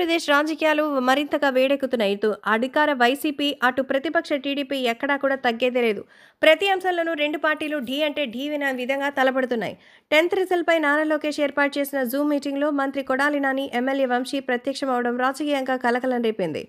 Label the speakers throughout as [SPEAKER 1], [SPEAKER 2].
[SPEAKER 1] ఆంధ్రప్రదేశ్ రాజకీయాలు మరింతగా వేడెక్కుతున్నాయి ఇటు అధికార వైసీపీ అటు ప్రతిపక్ష టీడీపీ ఎక్కడా కూడా తగ్గేదే లేదు ప్రతి అంశంలోనూ రెండు పార్టీలు ఢీ అంటే ఢీ విన విధంగా తలపడుతున్నాయి టెన్త్ పై నారా లోకేష్ ఏర్పాటు చేసిన జూమ్ మీటింగ్లో మంత్రి కొడాలి నాని ఎమ్మెల్యే వంశీ అవడం రాజకీయంగా కలకలం రేపింది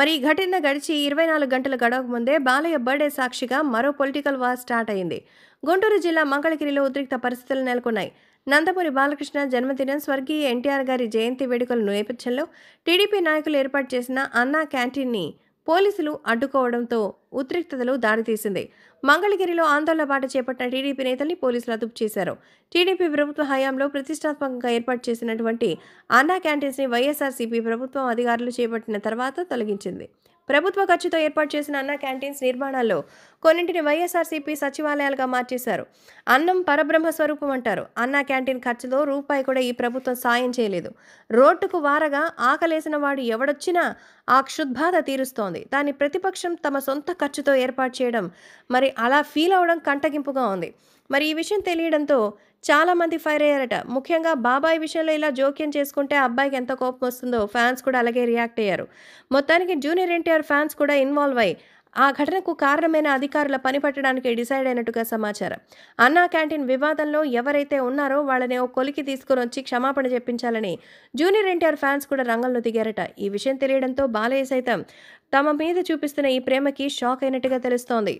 [SPEAKER 1] మరి ఈ ఘటన గడిచి ఇరవై నాలుగు గంటల గడవక ముందే బాలయ్య బర్త్డే సాక్షిగా మరో పొలిటికల్ వార్ స్టార్ట్ అయింది గుంటూరు జిల్లా మంగళగిరిలో ఉద్రిక్త పరిస్థితులు నెలకొన్నాయి నందమూరి బాలకృష్ణ జన్మదినం స్వర్గీయ ఎన్టీఆర్ గారి జయంతి వేడుకల నేపథ్యంలో టీడీపీ నాయకులు ఏర్పాటు చేసిన అన్నా క్యాంటీన్ని పోలీసులు అడ్డుకోవడంతో ఉద్రిక్తతలు దారితీసింది మంగళగిరిలో ఆందోళన బాట చేపట్టిన టీడీపీ నేతల్ని పోలీసులు అదుపు చేశారు టీడీపీ ప్రభుత్వ హయాంలో ప్రతిష్టాత్మకంగా ఏర్పాటు చేసినటువంటి అన్నా క్యాంటీన్స్ని వైఎస్ఆర్సీపీ ప్రభుత్వం అధికారులు చేపట్టిన తర్వాత తొలగించింది ప్రభుత్వ ఖర్చుతో ఏర్పాటు చేసిన అన్న క్యాంటీన్స్ నిర్మాణాల్లో కొన్నింటిని వైఎస్ఆర్సీపీ సచివాలయాలుగా మార్చేశారు అన్నం పరబ్రహ్మ స్వరూపం అంటారు అన్న క్యాంటీన్ ఖర్చులో రూపాయి కూడా ఈ ప్రభుత్వం సాయం చేయలేదు రోడ్డుకు వారగా ఆకలేసిన వాడు ఎవడొచ్చినా ఆ క్షుద్బాధ తీరుస్తోంది దాన్ని ప్రతిపక్షం తమ సొంత ఖర్చుతో ఏర్పాటు చేయడం మరి అలా ఫీల్ అవడం కంటగింపుగా ఉంది మరి ఈ విషయం తెలియడంతో చాలామంది ఫైర్ అయ్యారట ముఖ్యంగా బాబాయ్ విషయంలో ఇలా జోక్యం చేసుకుంటే అబ్బాయికి ఎంత కోపం వస్తుందో ఫ్యాన్స్ కూడా అలాగే రియాక్ట్ అయ్యారు మొత్తానికి జూనియర్ ఎన్టీఆర్ ఫ్యాన్స్ కూడా ఇన్వాల్వ్ అయ్యి ఆ ఘటనకు కారణమైన అధికారుల పని పట్టడానికి డిసైడ్ అయినట్టుగా సమాచారం అన్నా క్యాంటీన్ వివాదంలో ఎవరైతే ఉన్నారో వాళ్ళని ఓ కొలికి తీసుకుని వచ్చి క్షమాపణ చెప్పించాలని జూనియర్ ఎన్టీఆర్ ఫ్యాన్స్ కూడా రంగంలో దిగారట ఈ విషయం తెలియడంతో బాలయ్య సైతం తమ మీద చూపిస్తున్న ఈ ప్రేమకి షాక్ అయినట్టుగా తెలుస్తోంది